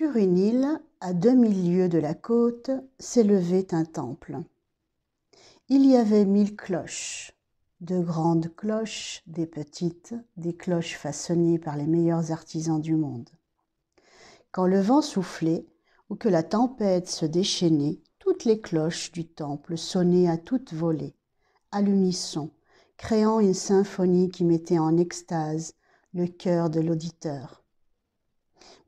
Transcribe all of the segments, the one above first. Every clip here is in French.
Sur une île, à demi lieues de la côte, s'élevait un temple. Il y avait mille cloches, de grandes cloches, des petites, des cloches façonnées par les meilleurs artisans du monde. Quand le vent soufflait, ou que la tempête se déchaînait, toutes les cloches du temple sonnaient à toute volée, à l'unisson, créant une symphonie qui mettait en extase le cœur de l'auditeur.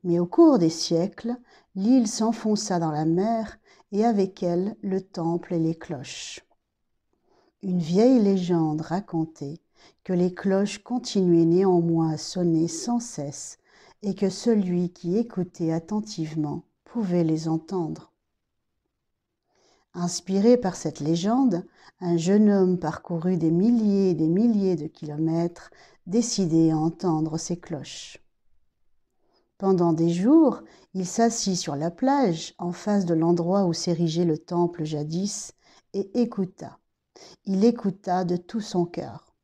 Mais au cours des siècles, l'île s'enfonça dans la mer et avec elle le temple et les cloches. Une vieille légende racontait que les cloches continuaient néanmoins à sonner sans cesse et que celui qui écoutait attentivement pouvait les entendre. Inspiré par cette légende, un jeune homme parcourut des milliers et des milliers de kilomètres, décidé à entendre ces cloches. Pendant des jours, il s'assit sur la plage, en face de l'endroit où s'érigeait le temple jadis, et écouta. Il écouta de tout son cœur.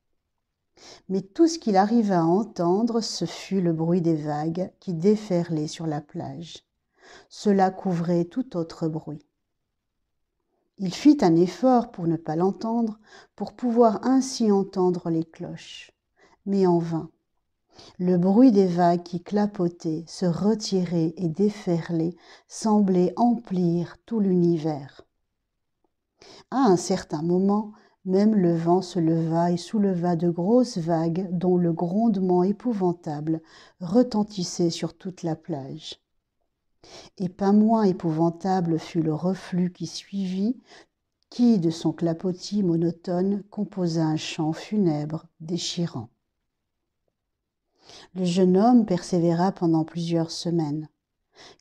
Mais tout ce qu'il arriva à entendre, ce fut le bruit des vagues qui déferlaient sur la plage. Cela couvrait tout autre bruit. Il fit un effort pour ne pas l'entendre, pour pouvoir ainsi entendre les cloches, mais en vain. Le bruit des vagues qui clapotaient, se retiraient et déferlaient semblait emplir tout l'univers. À un certain moment, même le vent se leva et souleva de grosses vagues dont le grondement épouvantable retentissait sur toute la plage. Et pas moins épouvantable fut le reflux qui suivit, qui, de son clapotis monotone, composa un chant funèbre, déchirant. Le jeune homme persévéra pendant plusieurs semaines.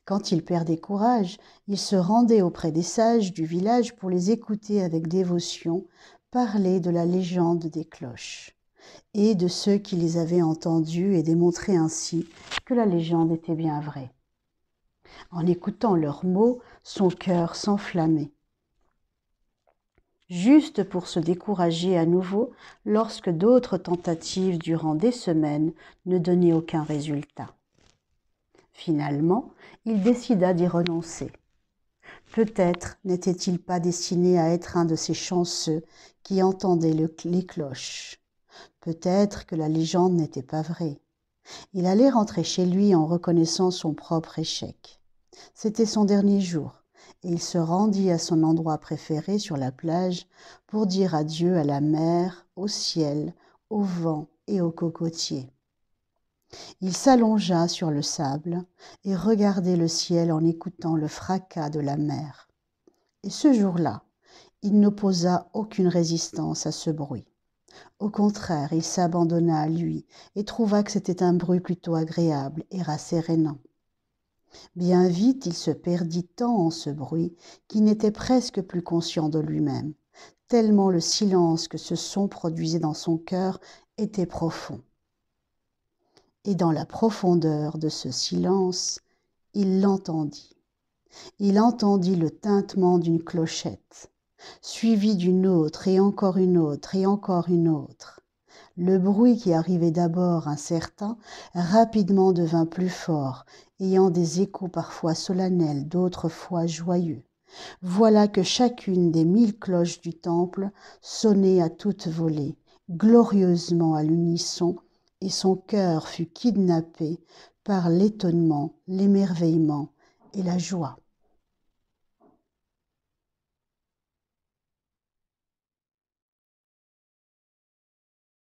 Quand il perdait courage, il se rendait auprès des sages du village pour les écouter avec dévotion parler de la légende des cloches et de ceux qui les avaient entendus et démontrer ainsi que la légende était bien vraie. En écoutant leurs mots, son cœur s'enflammait juste pour se décourager à nouveau lorsque d'autres tentatives durant des semaines ne donnaient aucun résultat. Finalement, il décida d'y renoncer. Peut-être n'était-il pas destiné à être un de ces chanceux qui entendaient les cloches. Peut-être que la légende n'était pas vraie. Il allait rentrer chez lui en reconnaissant son propre échec. C'était son dernier jour. Il se rendit à son endroit préféré sur la plage pour dire adieu à la mer, au ciel, au vent et aux cocotiers. Il s'allongea sur le sable et regardait le ciel en écoutant le fracas de la mer. Et ce jour-là, il n'opposa aucune résistance à ce bruit. Au contraire, il s'abandonna à lui et trouva que c'était un bruit plutôt agréable et rassérénant. Bien vite il se perdit tant en ce bruit qu'il n'était presque plus conscient de lui-même, tellement le silence que ce son produisait dans son cœur était profond. Et dans la profondeur de ce silence, il l'entendit. Il entendit le tintement d'une clochette, suivi d'une autre et encore une autre et encore une autre le bruit qui arrivait d'abord incertain rapidement devint plus fort ayant des échos parfois solennels d'autres fois joyeux voilà que chacune des mille cloches du temple sonnait à toute volée glorieusement à l'unisson et son cœur fut kidnappé par l'étonnement l'émerveillement et la joie